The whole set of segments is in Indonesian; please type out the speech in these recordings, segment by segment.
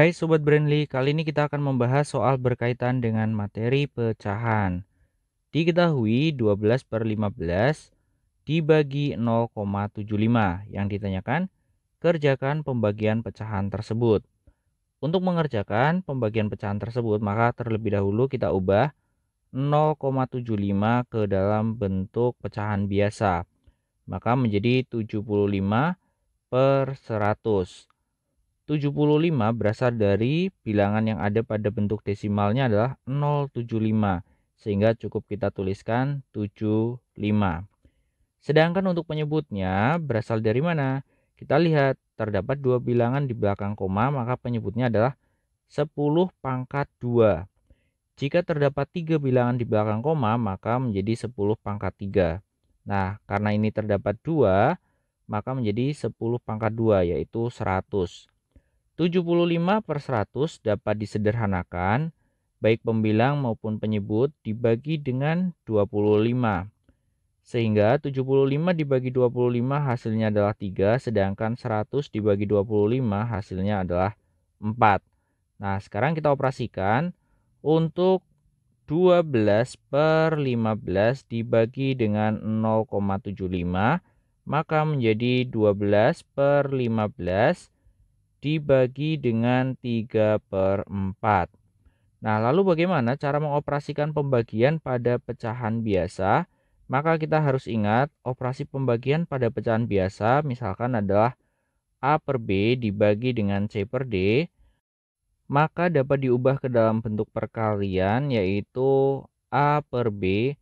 Hai Sobat Brandly, kali ini kita akan membahas soal berkaitan dengan materi pecahan. Diketahui 12 per 15 dibagi 0,75 yang ditanyakan kerjakan pembagian pecahan tersebut. Untuk mengerjakan pembagian pecahan tersebut maka terlebih dahulu kita ubah 0,75 ke dalam bentuk pecahan biasa. Maka menjadi 75 per 100. 75 berasal dari bilangan yang ada pada bentuk desimalnya adalah 075 sehingga cukup kita tuliskan 75. Sedangkan untuk penyebutnya berasal dari mana? Kita lihat terdapat dua bilangan di belakang koma maka penyebutnya adalah 10 pangkat 2. Jika terdapat tiga bilangan di belakang koma maka menjadi 10 pangkat 3. Nah karena ini terdapat dua maka menjadi 10 pangkat 2 yaitu 100. 75 per 100 dapat disederhanakan, baik pembilang maupun penyebut dibagi dengan 25. Sehingga 75 dibagi 25 hasilnya adalah 3, sedangkan 100 dibagi 25 hasilnya adalah 4. Nah, sekarang kita operasikan untuk 12 per 15 dibagi dengan 0,75, maka menjadi 12 per 15 dibagi dengan 3 per 4. Nah, lalu bagaimana cara mengoperasikan pembagian pada pecahan biasa? Maka kita harus ingat, operasi pembagian pada pecahan biasa misalkan adalah A per B dibagi dengan C per D, maka dapat diubah ke dalam bentuk perkalian yaitu A per B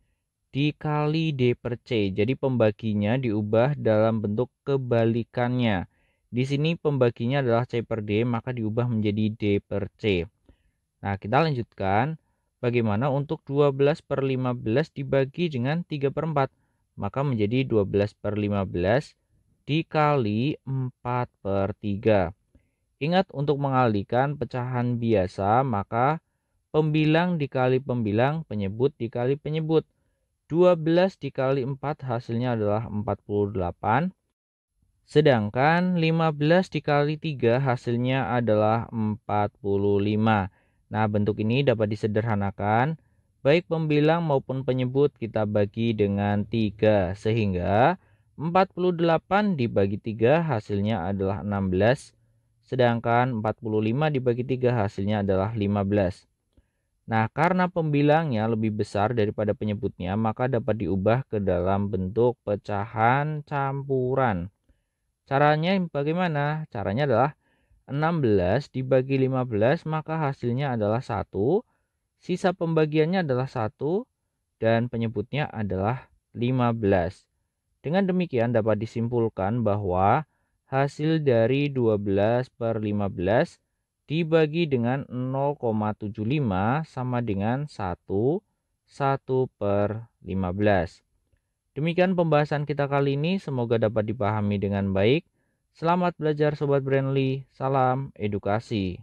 dikali D per C. Jadi pembaginya diubah dalam bentuk kebalikannya. Di sini pembaginya adalah C per D, maka diubah menjadi D per C. Nah, kita lanjutkan. Bagaimana untuk 12 per 15 dibagi dengan 3 per 4? Maka menjadi 12 per 15 dikali 4 per 3. Ingat untuk mengalihkan pecahan biasa, maka pembilang dikali pembilang, penyebut dikali penyebut. 12 dikali 4 hasilnya adalah 48. Sedangkan 15 dikali 3 hasilnya adalah 45. Nah, bentuk ini dapat disederhanakan. Baik pembilang maupun penyebut kita bagi dengan 3. Sehingga 48 dibagi 3 hasilnya adalah 16. Sedangkan 45 dibagi 3 hasilnya adalah 15. Nah, karena pembilangnya lebih besar daripada penyebutnya, maka dapat diubah ke dalam bentuk pecahan campuran. Caranya bagaimana? Caranya adalah 16 dibagi 15 maka hasilnya adalah 1. Sisa pembagiannya adalah 1 dan penyebutnya adalah 15. Dengan demikian dapat disimpulkan bahwa hasil dari 12 per 15 dibagi dengan 0,75 sama dengan 1, 1 per 15. Demikian pembahasan kita kali ini, semoga dapat dipahami dengan baik. Selamat belajar Sobat Brandly, salam edukasi.